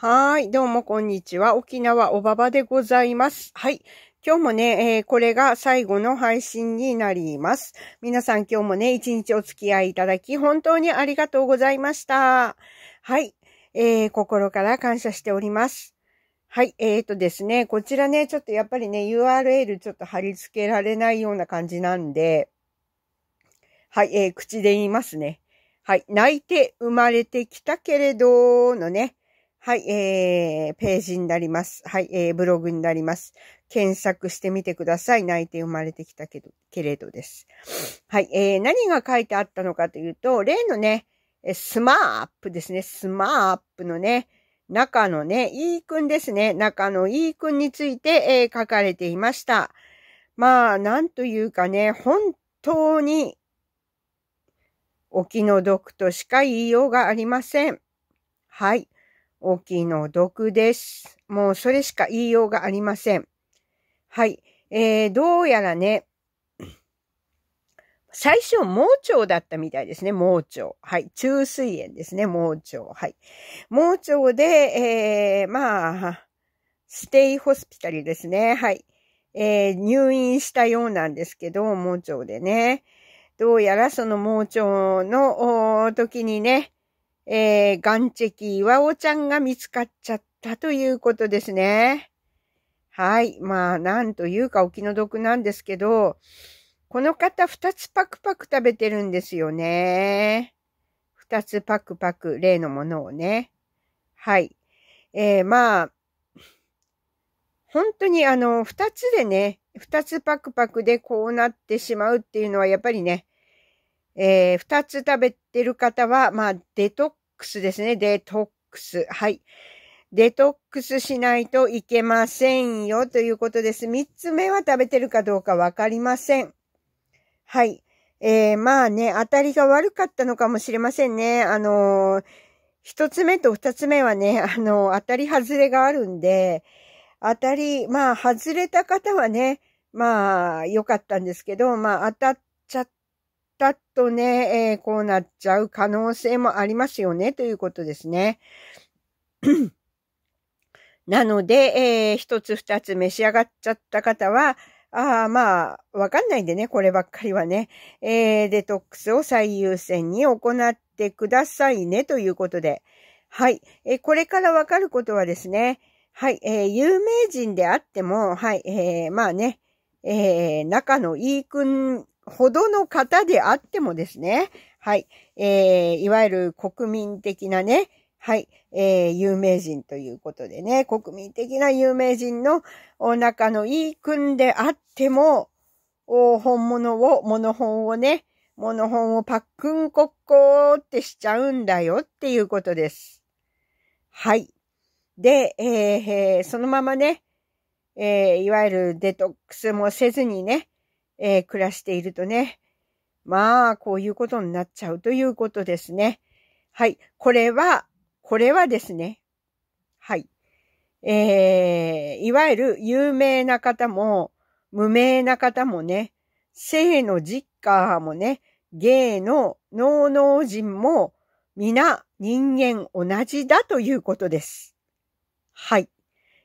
はい、どうもこんにちは。沖縄おばばでございます。はい。今日もね、えー、これが最後の配信になります。皆さん今日もね、一日お付き合いいただき、本当にありがとうございました。はい。えー、心から感謝しております。はい。えーとですね、こちらね、ちょっとやっぱりね、URL ちょっと貼り付けられないような感じなんで、はい、えー、口で言いますね。はい。泣いて生まれてきたけれど、のね、はい、えー、ページになります。はい、えー、ブログになります。検索してみてください。泣いて生まれてきたけど、けれどです。はい、えー、何が書いてあったのかというと、例のね、スマープですね。スマープのね、中のね、いいくんですね。中のいいくんについて、えー、書かれていました。まあ、なんというかね、本当に、お気の毒としか言いようがありません。はい。大きいの毒です。もうそれしか言いようがありません。はい。えー、どうやらね、最初、盲腸だったみたいですね。盲腸。はい。中水炎ですね。盲腸。はい。盲腸で、えー、まあ、ステイホスピタリですね。はい。えー、入院したようなんですけど、盲腸でね。どうやらその盲腸の時にね、えー、岩石岩尾ちゃんが見つかっちゃったということですね。はい。まあ、なんというかお気の毒なんですけど、この方二つパクパク食べてるんですよね。二つパクパク、例のものをね。はい。えー、まあ、本当にあの、二つでね、二つパクパクでこうなってしまうっていうのはやっぱりね、えー、二つ食べてる方は、まあ、デトクスですね。デトックス。はい。デトックスしないといけませんよということです。三つ目は食べてるかどうかわかりません。はい。えー、まあね、当たりが悪かったのかもしれませんね。あのー、一つ目と二つ目はね、あのー、当たり外れがあるんで、当たり、まあ、外れた方はね、まあ、良かったんですけど、まあ、当たったっとね、えー、こうなっちゃう可能性もありますよね、ということですね。なので、えー、一つ二つ召し上がっちゃった方は、ああ、まあ、わかんないんでね、こればっかりはね、えー、デトックスを最優先に行ってくださいね、ということで。はい。えー、これからわかることはですね、はい、えー、有名人であっても、はい、えー、まあね、えー、仲のいいくんほどの方であってもですね、はい、えー、いわゆる国民的なね、はい、えー、有名人ということでね、国民的な有名人のお腹のいい君であっても、お本物を、物本をね、物本をパックンコッコーってしちゃうんだよっていうことです。はい。で、えー、えー、そのままね、えー、いわゆるデトックスもせずにね、えー、暮らしているとね、まあ、こういうことになっちゃうということですね。はい。これは、これはですね。はい。えー、いわゆる有名な方も、無名な方もね、性の実家もね、芸の能能人も、皆人間同じだということです。はい。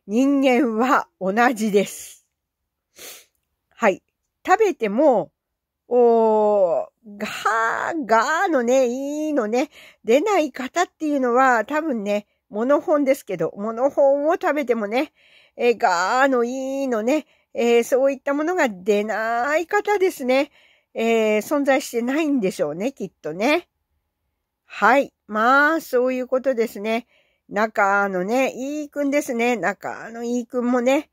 人間は同じです。はい。食べても、おー、ガー、ガーのね、いいのね、出ない方っていうのは多分ね、モノホンですけど、モノホンを食べてもね、えー、ガーのいいのね、えー、そういったものが出ない方ですね、えー、存在してないんでしょうね、きっとね。はい。まあ、そういうことですね。中のね、いいくんですね。中のいいくんもね、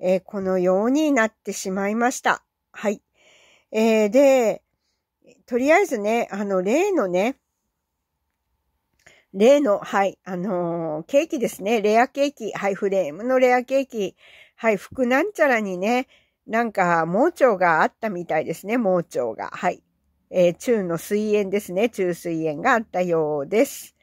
えー、このようになってしまいました。はい。えー、で、とりあえずね、あの、例のね、例の、はい、あのー、ケーキですね。レアケーキ、はい、フレームのレアケーキ、はい、服なんちゃらにね、なんか、盲腸があったみたいですね、盲腸が。はい。えー、中の水炎ですね、中水炎があったようです。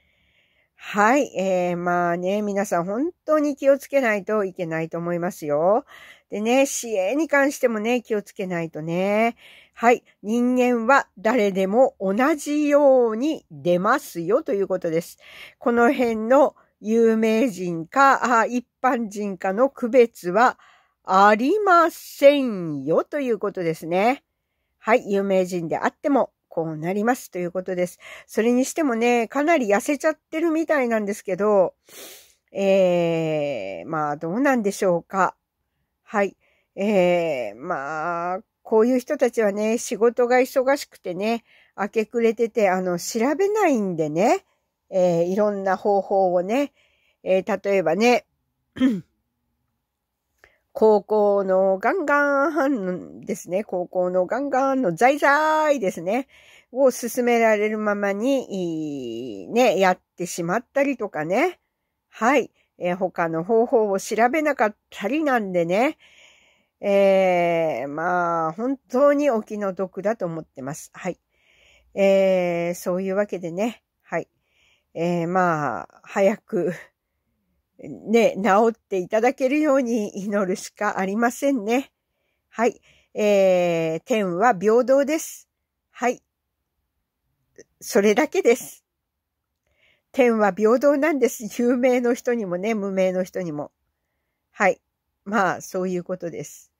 はい。えー、まあね、皆さん本当に気をつけないといけないと思いますよ。でね、支援に関してもね、気をつけないとね。はい。人間は誰でも同じように出ますよということです。この辺の有名人か、一般人かの区別はありませんよということですね。はい。有名人であってもこうなりますということです。それにしてもね、かなり痩せちゃってるみたいなんですけど、えー、まあどうなんでしょうか。はい。えー、まあ、こういう人たちはね、仕事が忙しくてね、明け暮れてて、あの、調べないんでね、えー、いろんな方法をね、えー、例えばね、高校のガンガンですね、高校のガンガンの在在ですね、を進められるままに、ね、やってしまったりとかね、はい。えー、他の方法を調べなかったりなんでね、えー、まあ、本当にお気の毒だと思ってます。はい。えー、そういうわけでね、はい。えー、まあ、早くね、治っていただけるように祈るしかありませんね。はい。えー、天は平等です。はい。それだけです。天は平等なんです。有名の人にもね、無名の人にも。はい。まあ、そういうことです。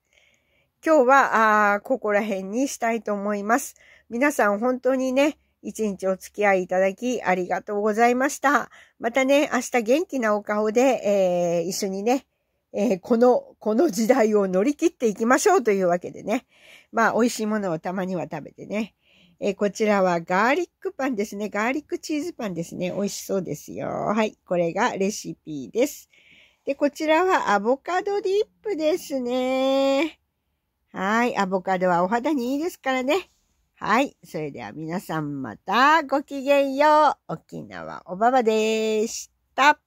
今日は、あここら辺にしたいと思います。皆さん本当にね、一日お付き合いいただきありがとうございました。またね、明日元気なお顔で、えー、一緒にね、えー、この、この時代を乗り切っていきましょうというわけでね。まあ、美味しいものをたまには食べてね。えー、こちらはガーリックパンですね。ガーリックチーズパンですね。美味しそうですよ。はい。これがレシピです。で、こちらはアボカドディップですね。はい。アボカドはお肌にいいですからね。はい。それでは皆さんまたごきげんよう。沖縄おばばでした。